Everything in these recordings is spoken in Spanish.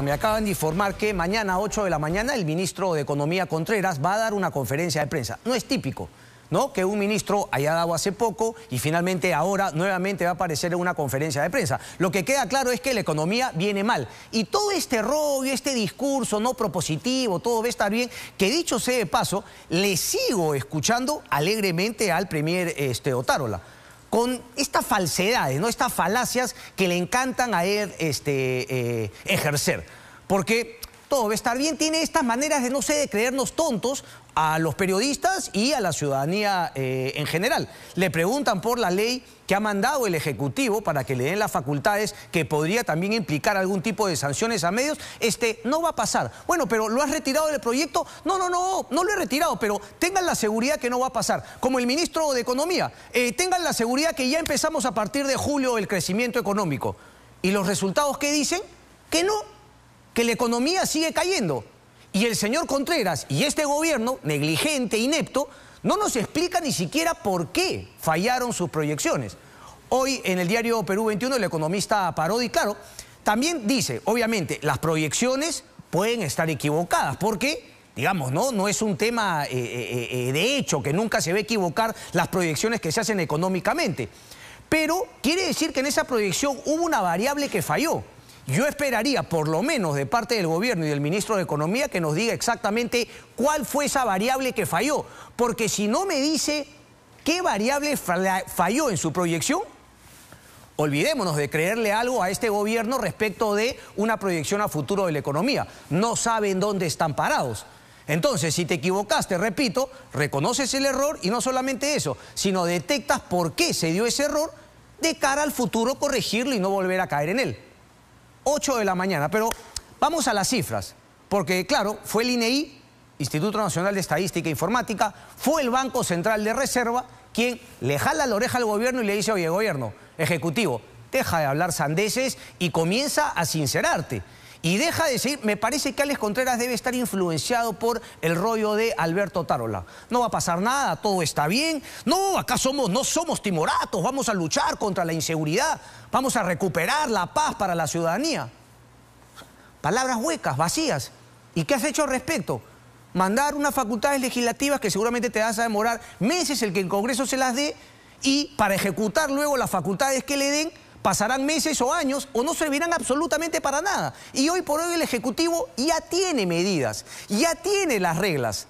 Me acaban de informar que mañana a 8 de la mañana el ministro de Economía Contreras va a dar una conferencia de prensa. No es típico. ¿No? Que un ministro haya dado hace poco y finalmente ahora nuevamente va a aparecer en una conferencia de prensa. Lo que queda claro es que la economía viene mal. Y todo este rollo, este discurso no propositivo, todo va a estar bien, que dicho sea de paso, le sigo escuchando alegremente al premier este, Otárola con estas falsedades, ¿no? estas falacias que le encantan a él este, eh, ejercer. Porque no, estar bien, tiene estas maneras de, no sé, de creernos tontos a los periodistas y a la ciudadanía eh, en general. Le preguntan por la ley que ha mandado el Ejecutivo para que le den las facultades que podría también implicar algún tipo de sanciones a medios. Este, no va a pasar. Bueno, pero ¿lo has retirado del proyecto? No, no, no, no lo he retirado, pero tengan la seguridad que no va a pasar. Como el ministro de Economía, eh, tengan la seguridad que ya empezamos a partir de julio el crecimiento económico. ¿Y los resultados qué dicen? Que no, que la economía sigue cayendo. Y el señor Contreras y este gobierno, negligente, inepto, no nos explica ni siquiera por qué fallaron sus proyecciones. Hoy en el diario Perú 21, el economista Parodi, claro, también dice, obviamente, las proyecciones pueden estar equivocadas, porque, digamos, no, no es un tema eh, eh, eh, de hecho, que nunca se ve equivocar las proyecciones que se hacen económicamente. Pero quiere decir que en esa proyección hubo una variable que falló. Yo esperaría, por lo menos de parte del gobierno y del ministro de Economía, que nos diga exactamente cuál fue esa variable que falló. Porque si no me dice qué variable falló en su proyección, olvidémonos de creerle algo a este gobierno respecto de una proyección a futuro de la economía. No saben dónde están parados. Entonces, si te equivocaste, repito, reconoces el error y no solamente eso, sino detectas por qué se dio ese error de cara al futuro corregirlo y no volver a caer en él. 8 de la mañana. Pero vamos a las cifras, porque claro, fue el INEI, e Instituto Nacional de Estadística e Informática, fue el Banco Central de Reserva quien le jala la oreja al gobierno y le dice, oye, gobierno, ejecutivo, deja de hablar sandeces y comienza a sincerarte y deja de decir, Me parece que Alex Contreras debe estar influenciado por el rollo de Alberto Tarola. No va a pasar nada, todo está bien. No, acá somos, no somos timoratos, vamos a luchar contra la inseguridad, vamos a recuperar la paz para la ciudadanía. Palabras huecas, vacías. ¿Y qué has hecho al respecto? Mandar unas facultades legislativas que seguramente te vas a demorar meses el que en Congreso se las dé y para ejecutar luego las facultades que le den pasarán meses o años o no servirán absolutamente para nada. Y hoy por hoy el Ejecutivo ya tiene medidas, ya tiene las reglas.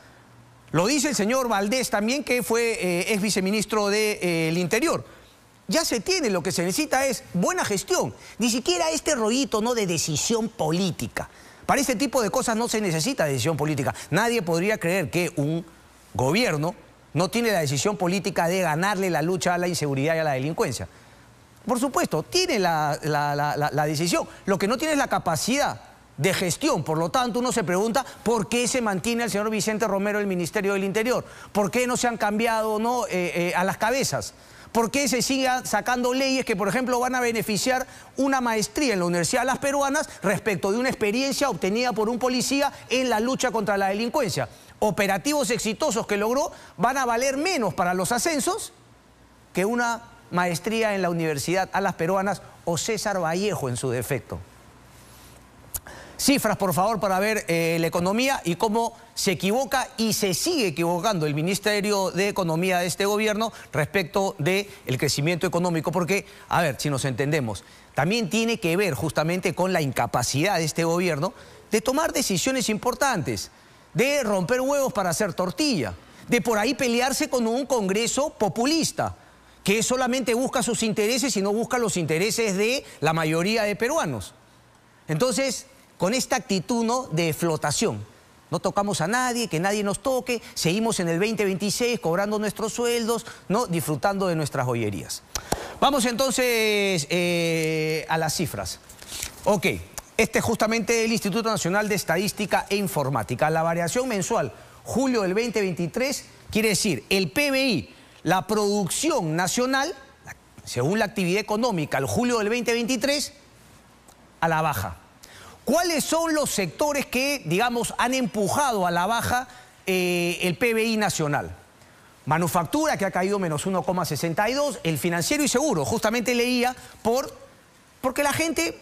Lo dice el señor Valdés también, que fue eh, ex viceministro del de, eh, Interior. Ya se tiene, lo que se necesita es buena gestión. Ni siquiera este rollito ¿no? de decisión política. Para este tipo de cosas no se necesita decisión política. Nadie podría creer que un gobierno no tiene la decisión política de ganarle la lucha a la inseguridad y a la delincuencia. Por supuesto, tiene la, decisión. Lo que no tiene es la capacidad de gestión. Por lo tanto, uno se pregunta por qué se mantiene el señor Vicente Romero el Ministerio del Interior. ¿Por qué no se han cambiado ¿no? Eh, eh, a las cabezas? ¿Por qué se siguen sacando leyes que, por ejemplo, van a beneficiar una maestría en la Universidad de las Peruanas respecto de una experiencia obtenida por un policía en la lucha contra la delincuencia? Operativos exitosos que logró van a valer menos para los ascensos que una maestría en la Universidad a las Peruanas o César Vallejo en su defecto. Cifras, por favor, para ver eh, la economía y cómo se equivoca y se sigue equivocando el Ministerio de Economía de este gobierno respecto del crecimiento económico. Porque, a ver, si nos entendemos, también tiene que ver justamente con la incapacidad de este gobierno de tomar decisiones importantes, de romper huevos para hacer tortilla, de por ahí pelearse con un Congreso populista que solamente busca sus intereses y no busca los intereses de la mayoría de peruanos. Entonces, con esta actitud ¿no? de flotación, no tocamos a nadie, que nadie nos toque, seguimos en el 2026 cobrando nuestros sueldos, ¿no? disfrutando de nuestras joyerías. Vamos entonces eh, a las cifras. Ok, este es justamente el Instituto Nacional de Estadística e Informática. La variación mensual, julio del 2023, quiere decir el PBI la producción nacional, según la actividad económica, el julio del 2023, a la baja. ¿Cuáles son los sectores que, digamos, han empujado a la baja eh, el PBI nacional? Manufactura, que ha caído menos 1,62, el financiero y seguro, justamente leía por, porque la gente,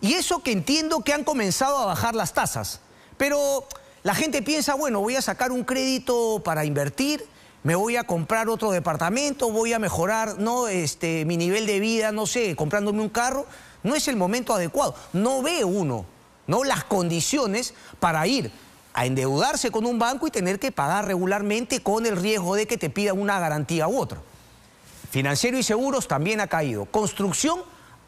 y eso que entiendo que han comenzado a bajar las tasas, pero la gente piensa, bueno, voy a sacar un crédito para invertir, me voy a comprar otro departamento, voy a mejorar ¿no? este, mi nivel de vida, no sé, comprándome un carro, no es el momento adecuado. No ve uno ¿no? las condiciones para ir a endeudarse con un banco y tener que pagar regularmente con el riesgo de que te pida una garantía u otra. Financiero y seguros también ha caído. Construcción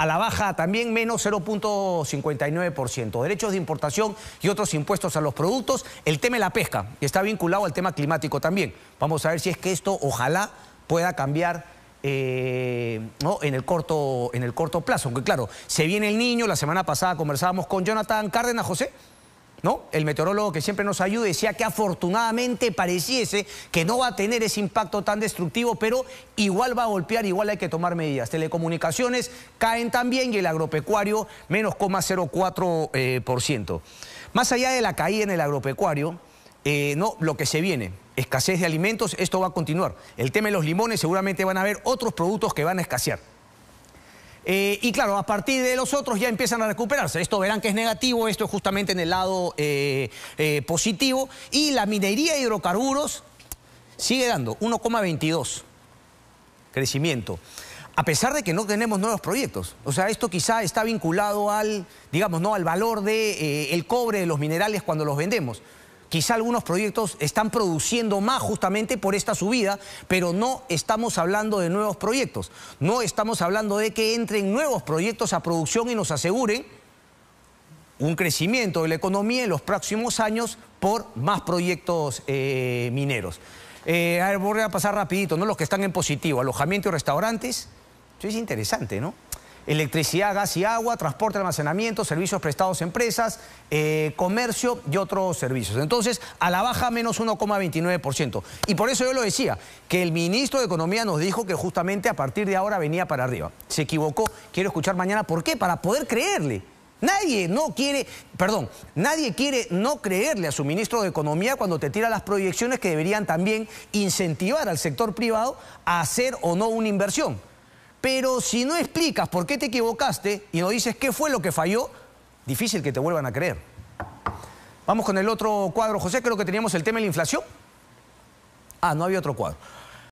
a la baja también menos 0.59%. Derechos de importación y otros impuestos a los productos. El tema de la pesca, está vinculado al tema climático también. Vamos a ver si es que esto ojalá pueda cambiar. Eh, ¿no? en, el corto, en el corto plazo, aunque claro, se viene el niño, la semana pasada conversábamos con Jonathan Cárdenas, José, el meteorólogo que siempre nos ayuda decía que afortunadamente pareciese que no va a tener ese impacto tan destructivo, pero igual va a golpear, igual hay que tomar medidas. Telecomunicaciones caen también y el agropecuario menos 0,04%. Eh, Más allá de la caída en el agropecuario, eh, no, lo que se viene, escasez de alimentos, esto va a continuar. El tema de los limones, seguramente van a haber otros productos que van a escasear. Eh, y claro, a partir de los otros ya empiezan a recuperarse. Esto verán que es negativo, esto es justamente en el lado eh, eh, positivo. Y la minería de hidrocarburos sigue dando 1,22 crecimiento. A pesar de que no tenemos nuevos proyectos. O sea, esto quizá está vinculado al, digamos, ¿no? al valor del de, cobre, de los minerales cuando los vendemos. Quizá algunos proyectos están produciendo más justamente por esta subida, pero no estamos hablando de nuevos proyectos. No estamos hablando de que entren nuevos proyectos a producción y nos aseguren un crecimiento de la economía en los próximos años por más proyectos eh, mineros. Eh, a ver, voy a pasar rapidito, ¿no? Los que están en positivo, alojamiento y restaurantes. Eso es interesante, ¿no? electricidad, gas y agua, transporte, almacenamiento, servicios prestados a empresas, eh, comercio y otros servicios. Entonces, a la baja menos 1,29%. Y por eso yo lo decía, que el ministro de Economía nos dijo que justamente a partir de ahora venía para arriba. Se equivocó, quiero escuchar mañana por qué, para poder creerle. Nadie no quiere, perdón, nadie quiere no creerle a su ministro de Economía cuando te tira las proyecciones que deberían también incentivar al sector privado a hacer o no una inversión. Pero si no explicas por qué te equivocaste y no dices qué fue lo que falló, difícil que te vuelvan a creer. Vamos con el otro cuadro, José, creo que teníamos el tema de la inflación. Ah, no había otro cuadro.